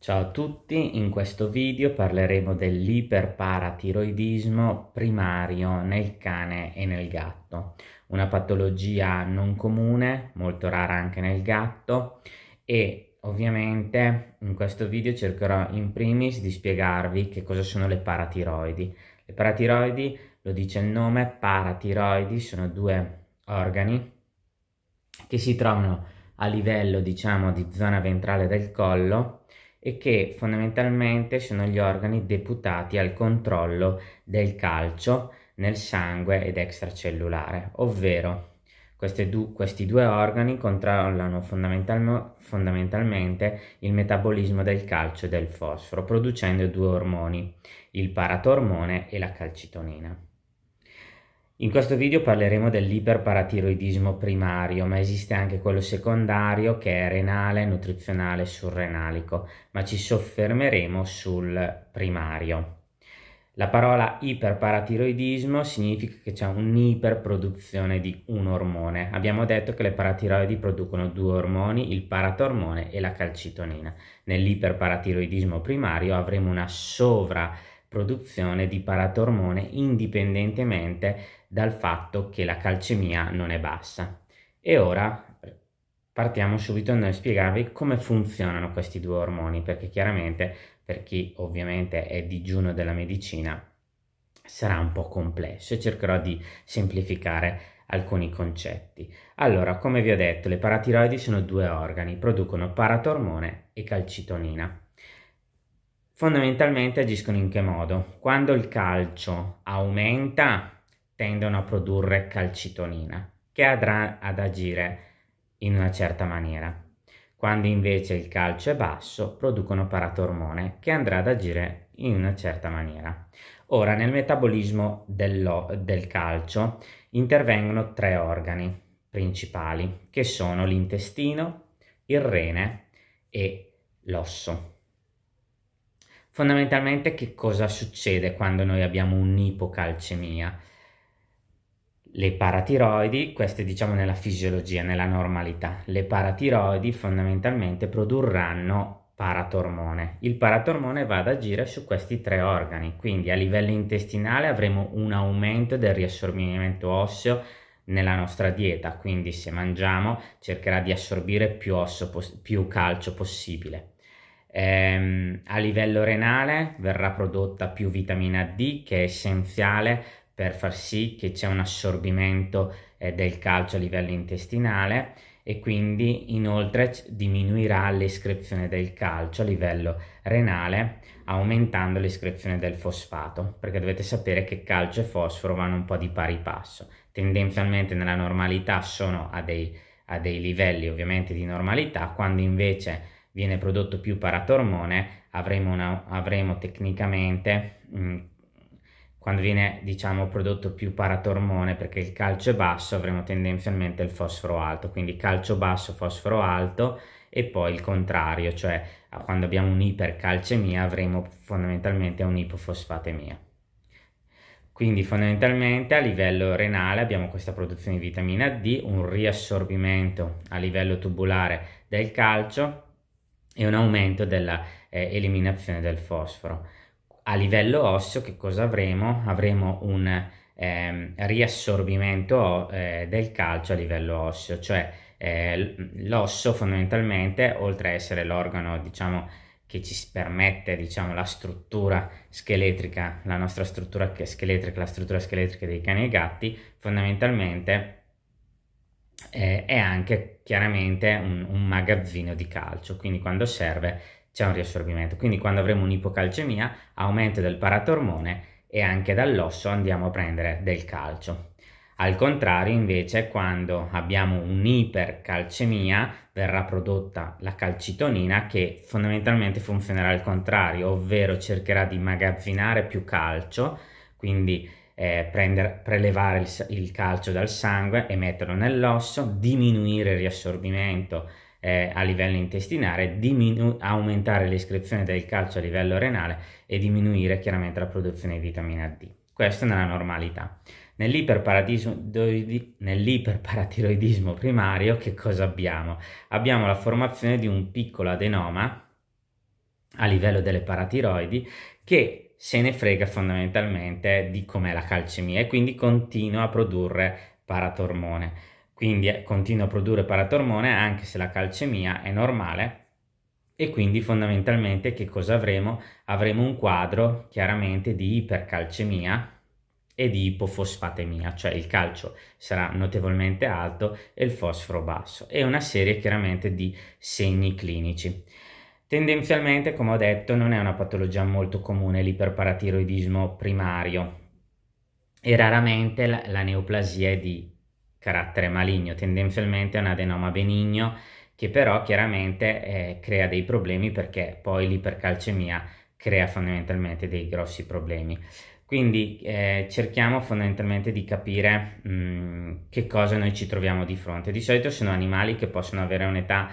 Ciao a tutti, in questo video parleremo dell'iperparatiroidismo primario nel cane e nel gatto, una patologia non comune, molto rara anche nel gatto e ovviamente in questo video cercherò in primis di spiegarvi che cosa sono le paratiroidi. Le paratiroidi, lo dice il nome, paratiroidi sono due organi che si trovano a livello diciamo di zona ventrale del collo e che fondamentalmente sono gli organi deputati al controllo del calcio nel sangue ed extracellulare, ovvero Du questi due organi controllano fondamental fondamentalmente il metabolismo del calcio e del fosforo, producendo due ormoni, il paratormone e la calcitonina. In questo video parleremo dell'iperparatiroidismo primario, ma esiste anche quello secondario che è renale, nutrizionale e surrenalico, ma ci soffermeremo sul primario. La parola iperparatiroidismo significa che c'è un'iperproduzione di un ormone. Abbiamo detto che le paratiroidi producono due ormoni, il paratormone e la calcitonina. Nell'iperparatiroidismo primario avremo una sovra produzione di paratormone indipendentemente dal fatto che la calcemia non è bassa. E ora partiamo subito nel spiegarvi come funzionano questi due ormoni, perché chiaramente per chi ovviamente è digiuno della medicina sarà un po' complesso e cercherò di semplificare alcuni concetti. Allora, come vi ho detto, le paratiroidi sono due organi, producono paratormone e calcitonina fondamentalmente agiscono in che modo? Quando il calcio aumenta, tendono a produrre calcitonina, che andrà ad agire in una certa maniera. Quando invece il calcio è basso, producono paratormone, che andrà ad agire in una certa maniera. Ora, nel metabolismo del calcio intervengono tre organi principali, che sono l'intestino, il rene e l'osso. Fondamentalmente che cosa succede quando noi abbiamo un'ipocalcemia? Le paratiroidi, queste diciamo nella fisiologia, nella normalità, le paratiroidi fondamentalmente produrranno paratormone. Il paratormone va ad agire su questi tre organi, quindi a livello intestinale avremo un aumento del riassorbimento osseo nella nostra dieta, quindi se mangiamo cercherà di assorbire più, osso, più calcio possibile. Ehm, a livello renale verrà prodotta più vitamina D che è essenziale per far sì che c'è un assorbimento eh, del calcio a livello intestinale e quindi inoltre diminuirà l'escrezione del calcio a livello renale aumentando l'escrezione del fosfato perché dovete sapere che calcio e fosforo vanno un po' di pari passo tendenzialmente nella normalità sono a dei, a dei livelli ovviamente di normalità quando invece viene prodotto più paratormone, avremo, una, avremo tecnicamente, mh, mm, quando viene diciamo, prodotto più paratormone, perché il calcio è basso, avremo tendenzialmente il fosforo alto, quindi calcio basso, fosforo alto e poi il contrario, cioè quando abbiamo un'ipercalcemia avremo fondamentalmente un'ipofosfatemia. Quindi fondamentalmente a livello renale abbiamo questa produzione di vitamina D, un riassorbimento a livello tubulare del calcio e un aumento dell'eliminazione eh, del fosforo. A livello osseo che cosa avremo? Avremo un ehm, riassorbimento eh, del calcio a livello osseo, cioè eh, l'osso fondamentalmente, oltre a essere l'organo diciamo, che ci permette diciamo, la struttura scheletrica, la nostra struttura scheletrica, la struttura scheletrica dei cani e gatti, fondamentalmente eh, è anche chiaramente un, un, magazzino di calcio, quindi quando serve c'è un riassorbimento. Quindi quando avremo un'ipocalcemia, aumento del paratormone e anche dall'osso andiamo a prendere del calcio. Al contrario, invece, quando abbiamo un'ipercalcemia, verrà prodotta la calcitonina che fondamentalmente funzionerà al contrario, ovvero cercherà di immagazzinare più calcio, quindi eh, prendere, prelevare il, il, calcio dal sangue e metterlo nell'osso, diminuire il riassorbimento eh, a livello intestinale, diminu- aumentare l'iscrizione del calcio a livello renale e diminuire chiaramente la produzione di vitamina D. Questo nella normalità. Nell'iperparatiroidismo primario che cosa abbiamo? Abbiamo la formazione di un piccolo adenoma a livello delle paratiroidi che se ne frega fondamentalmente di com'è la calcemia e quindi continua a produrre paratormone. Quindi eh, continua a produrre paratormone anche se la calcemia è normale e quindi fondamentalmente che cosa avremo? Avremo un quadro chiaramente di ipercalcemia e di ipofosfatemia, cioè il calcio sarà notevolmente alto e il fosforo basso e una serie chiaramente di segni clinici. Tendenzialmente, come ho detto, non è una patologia molto comune l'iperparatiroidismo primario e raramente la, la neoplasia è di carattere maligno, tendenzialmente è un adenoma benigno che però chiaramente eh, crea dei problemi perché poi l'ipercalcemia crea fondamentalmente dei grossi problemi. Quindi eh, cerchiamo fondamentalmente di capire mh, mm, che cosa noi ci troviamo di fronte. Di solito sono animali che possono avere un'età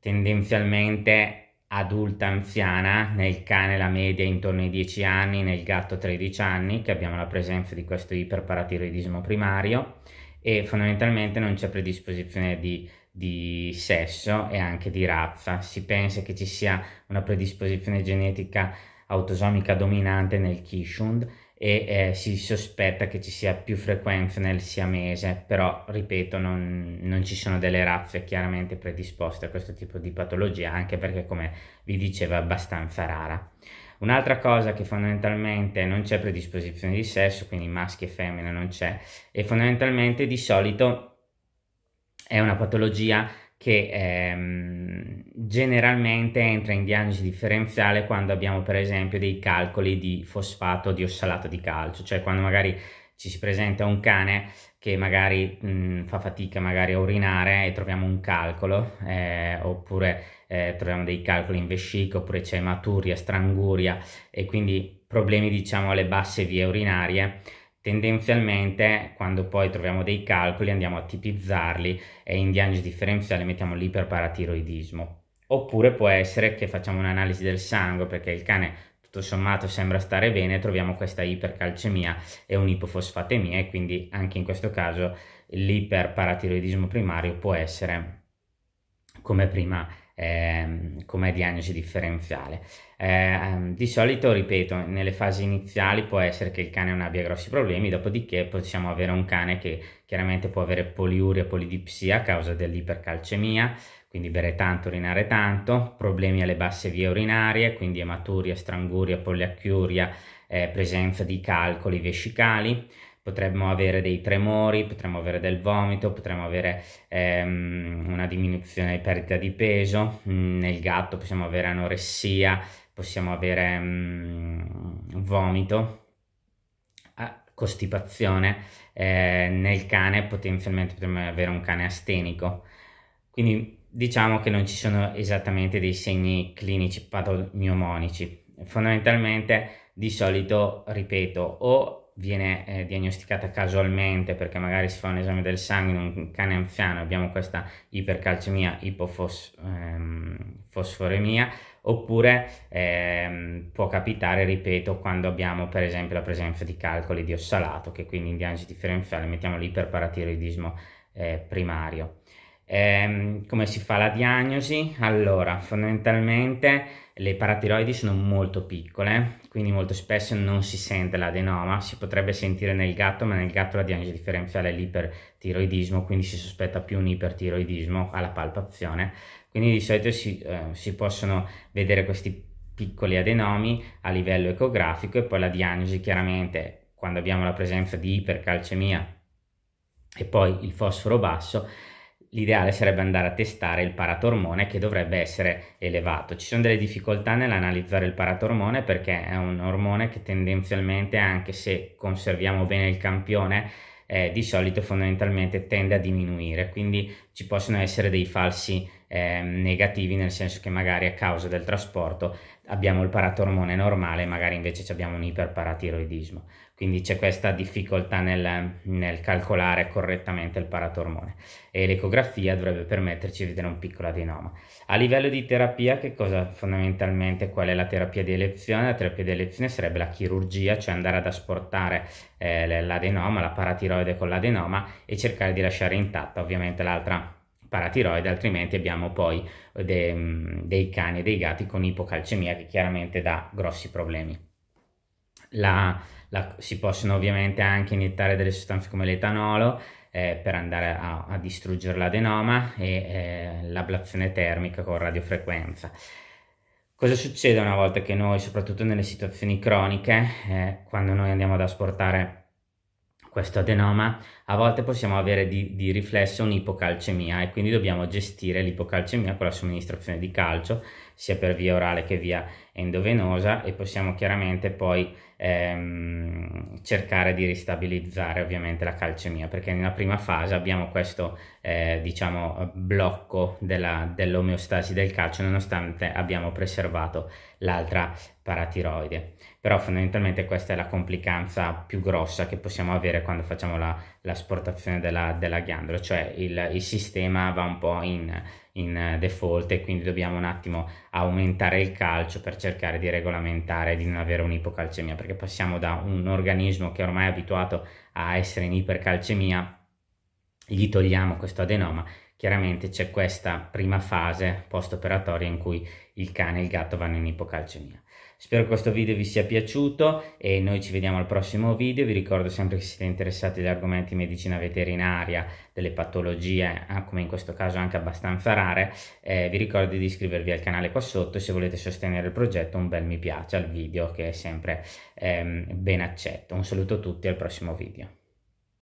tendenzialmente adulta anziana, nel cane la media intorno ai 10 anni, nel gatto 13 anni, che abbiamo la presenza di questo iperparatiroidismo primario e fondamentalmente non c'è predisposizione di, di, sesso e anche di razza. Si pensa che ci sia una predisposizione genetica autosomica dominante nel Kishund e eh, si sospetta che ci sia più frequenza nel siamese, però ripeto non, non, ci sono delle razze chiaramente predisposte a questo tipo di patologia, anche perché come vi dicevo è abbastanza rara. Un'altra cosa che fondamentalmente non c'è predisposizione di sesso, quindi maschi e femmine non c'è, e fondamentalmente di solito è una patologia che ehm, generalmente entra in diagnosi differenziale quando abbiamo per esempio dei calcoli di fosfato o di ossalato di calcio, cioè quando magari ci si presenta un cane che magari mh, mm, fa fatica magari a urinare e troviamo un calcolo, eh, oppure eh, troviamo dei calcoli in vescica, oppure c'è maturia, stranguria e quindi problemi diciamo alle basse vie urinarie Tendenzialmente, quando poi troviamo dei calcoli, andiamo a tipizzarli e in diagnosi differenziale mettiamo l'iperparatiroidismo. Oppure può essere che facciamo un'analisi del sangue perché il cane tutto sommato sembra stare bene, troviamo questa ipercalcemia e un'ipofosfatemia e quindi anche in questo caso l'iperparatiroidismo primario può essere come prima eh, come diagnosi differenziale. Eh, ehm, di solito, ripeto, nelle fasi iniziali può essere che il cane non abbia grossi problemi, dopodiché possiamo avere un cane che chiaramente può avere poliuria, polidipsia a causa dell'ipercalcemia, quindi bere tanto, urinare tanto, problemi alle basse vie urinarie, quindi ematuria, stranguria, poliachiuria, eh, presenza di calcoli vescicali, potremmo avere dei tremori, potremmo avere del vomito, potremmo avere ehm, una diminuzione di perdita di peso, mm, nel gatto possiamo avere anoressia, possiamo avere um, vomito, costipazione, eh, nel cane potenzialmente potremmo avere un cane astenico. Quindi diciamo che non ci sono esattamente dei segni clinici patognomonici. Fondamentalmente di solito, ripeto, o viene eh, diagnosticata casualmente perché magari si fa un esame del sangue in un cane anziano, abbiamo questa ipercalcemia, ipofosforemia, ehm, oppure ehm, può capitare, ripeto, quando abbiamo per esempio la presenza di calcoli di ossalato, che quindi in diagnosi differenziale mettiamo l'iperparatiroidismo eh, primario. Ehm, come si fa la diagnosi? Allora, fondamentalmente le paratiroidi sono molto piccole, quindi molto spesso non si sente l'adenoma, si potrebbe sentire nel gatto, ma nel gatto la diagnosi differenziale è l'ipertiroidismo, quindi si sospetta più un ipertiroidismo alla palpazione quindi di solito si, eh, si possono vedere questi piccoli adenomi a livello ecografico e poi la diagnosi chiaramente quando abbiamo la presenza di ipercalcemia e poi il fosforo basso l'ideale sarebbe andare a testare il paratormone che dovrebbe essere elevato. Ci sono delle difficoltà nell'analizzare il paratormone perché è un ormone che tendenzialmente, anche se conserviamo bene il campione, eh, di solito fondamentalmente tende a diminuire, quindi ci possono essere dei falsi eh, negativi, nel senso che magari a causa del trasporto abbiamo il paratormone normale, magari invece abbiamo un iperparatiroidismo. Quindi c'è questa difficoltà nel, nel calcolare correttamente il paratormone e l'ecografia dovrebbe permetterci di vedere un piccolo adenoma. A livello di terapia, che cosa fondamentalmente, qual è la terapia di elezione? La terapia di elezione sarebbe la chirurgia, cioè andare ad asportare eh, l'adenoma, la paratiroide con l'adenoma e cercare di lasciare intatta ovviamente l'altra paratiroide, altrimenti abbiamo poi eh, de, mm, dei cani e dei gatti con ipocalcemia che chiaramente dà grossi problemi. La, la, si possono ovviamente anche iniettare delle sostanze come l'etanolo eh, per andare a, a distruggere l'adenoma e eh, l'ablazione termica con radiofrequenza. Cosa succede una volta che noi, soprattutto nelle situazioni croniche, eh, quando noi andiamo ad asportare questo adenoma, a volte possiamo avere di, di, riflesso un'ipocalcemia e quindi dobbiamo gestire l'ipocalcemia con la somministrazione di calcio, sia per via orale che via endovenosa e possiamo chiaramente poi ehm, cercare di ristabilizzare ovviamente la calcemia, perché nella prima fase abbiamo questo eh, diciamo blocco della, dell'omeostasi del calcio nonostante abbiamo preservato l'altra paratiroide però fondamentalmente questa è la complicanza più grossa che possiamo avere quando facciamo la, l'asportazione della, della ghiandola, cioè il, il, sistema va un po' in, in, default e quindi dobbiamo un attimo aumentare il calcio per cercare di regolamentare, di non avere un'ipocalcemia, perché passiamo da un organismo che ormai è abituato a essere in ipercalcemia, gli togliamo questo adenoma, chiaramente c'è questa prima fase post-operatoria in cui il cane e il gatto vanno in ipocalcemia. Spero che questo video vi sia piaciuto e noi ci vediamo al prossimo video. Vi ricordo sempre che se siete interessati agli argomenti di medicina veterinaria, delle patologie, ah, come in questo caso anche abbastanza rare, eh, vi ricordo di iscrivervi al canale qua sotto e se volete sostenere il progetto un bel mi piace al video che è sempre ehm, ben accetto. Un saluto a tutti al prossimo video.